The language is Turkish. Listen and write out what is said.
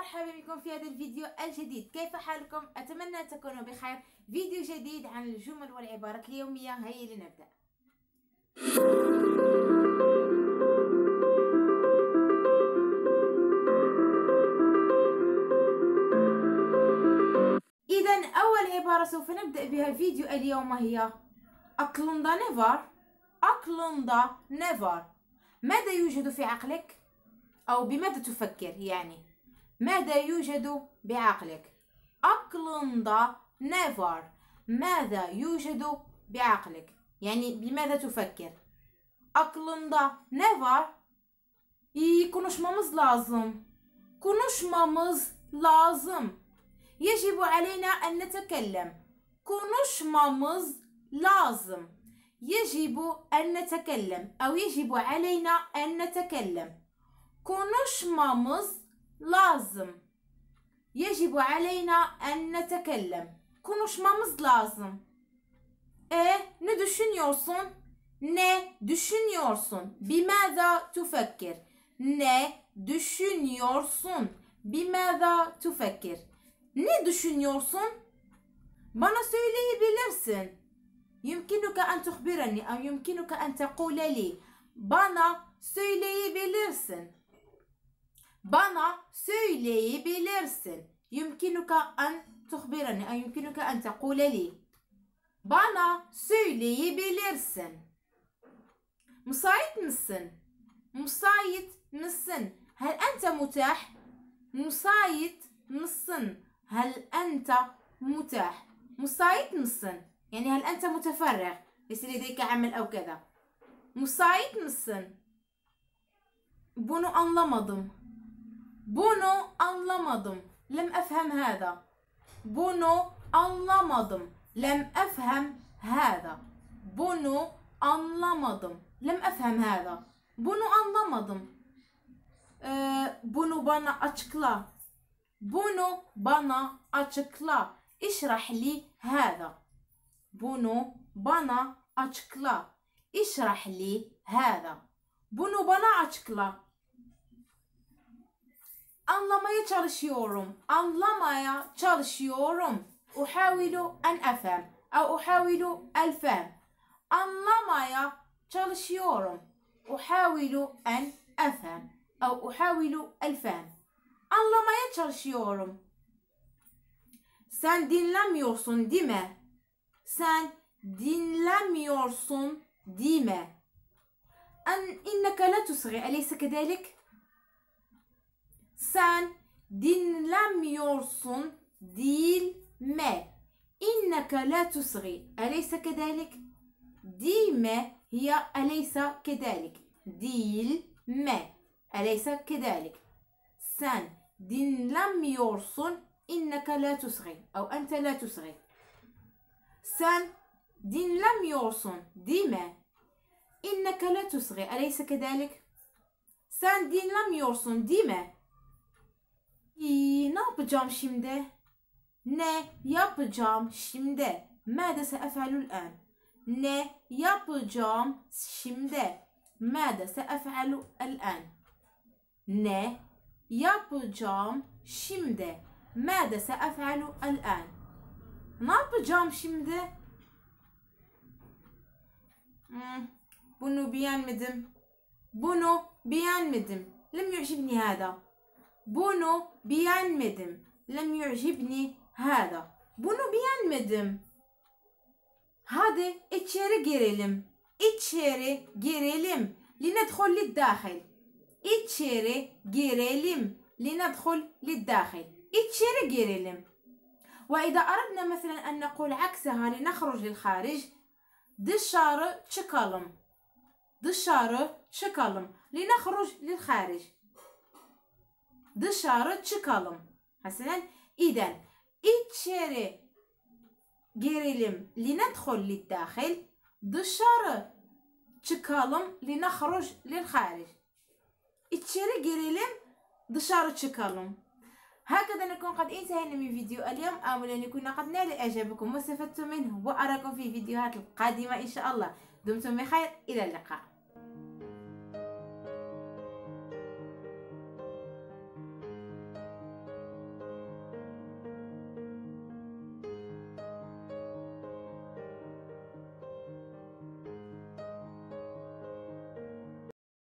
مرحبا بكم في هذا الفيديو الجديد كيف حالكم اتمنى تكونوا بخير فيديو جديد عن الجمل والعبارات اليوميه هيا لنبدا اذا اول عباره سوف نبدا بها فيديو اليوم هي اكلوندا نيفر اكلوندا نيفر ماذا يوجد في عقلك او بماذا تفكر يعني ماذا يوجد بعقلك أقلندا نيفر ماذا يوجد بعقلك يعني بماذا تفكر aklında ne var? لازم konuşmamız lazım. Konuşmamız lazım. يجب علينا أن نتكلم. Konuşmamız لازم يجب أن نتكلم أو يجب علينا أن نتكلم. Konuşmamız lazım. Yecibu aleyna en netekellem. Konuşmamız lazım. E ne düşünüyorsun? Ne düşünüyorsun? Bimada tufekkir. Ne düşünüyorsun? Bimada tufekkir. Ne düşünüyorsun? Bana söyleyebilirsin. Yumkinuka en tuhbirani. Yumkinuka en tekule li. Bana söyleyebilirsin. bana söyleyebilirsin. يمكنك أن تخبرني أو يمكنك أن تقول لي bana söyleyebilirsin. Müsait نسن Müsait نسن هل أنت متاح؟ مسايد نسن هل أنت متاح مسايد نسن يعني هل أنت متفرغ ليس لديك عمل أو كذا مسايد مصن bunu anlamadım Bunu anlamadım. Lem efhem hada. Bunu anlamadım. Lem efhem hada. Bunu anlamadım. Lem efhem hada. Bunu anlamadım. Ee, bunu bana açıkla. Bunu bana açıkla. İşrahli hada. Bunu bana açıkla. İşrahli hada. Bunu bana açıkla. Anlamaya çalışıyorum. Anlamaya çalışıyorum. Uhavilu en efem. Au uhavilu el fem. Anlamaya çalışıyorum. Uhavilu en efem. Au uhavilu el fem. Anlamaya çalışıyorum. Sen dinlemiyorsun değil mi? Sen dinlemiyorsun değil mi? أن إنك لا تسرع أليس كذلك؟ sen dinlenmiyorsun değil mi? İnneke la tusgi. Eleyse kedelik? Değil mi? Hiye eleyse kedelik. Değil mi? Eleyse kedelik. Sen dinlenmiyorsun. İnneke la tusgi. ou ente la tusgi. Sen dinlenmiyorsun değil mi? İnneke la tusgi. Eleyse kedelik? Sen dinlenmiyorsun değil mi? yapacağım şimdi? Ne yapacağım şimdi? Mədəsə əfəlül ən. Ne yapacağım şimdi? Mədəsə əfəlül ən. Ne yapacağım şimdi? Mədəsə əfəlül ən. Ne yapacağım şimdi? Hmm, bunu beğenmedim. Bunu beğenmedim. Lem yu'jibni hada. Bunu beğenmedim لم يعجبني هذا bunu beğenmedim hadi içeri girelim içeri girelim لندخل للداخل içeri girelim لندخل للداخل içeri girelim وإذا أردنا مثلا أن نقول عكسها لنخرج للخارج dışarı çıkalım dışarı çıkalım لنخرج للخارج dışarı çıkalım. Mesela iden içeri girelim. لندخل للداخل dışarı çıkalım. لنخرج للخارج içeri girelim dışarı çıkalım. هكذا نكون قد انتهينا من فيديو اليوم آمل أن يكون قد نال إعجابكم واستفدتم منه وأراكم في فيديوهات القادمة إن شاء الله دمتم بخير إلى اللقاء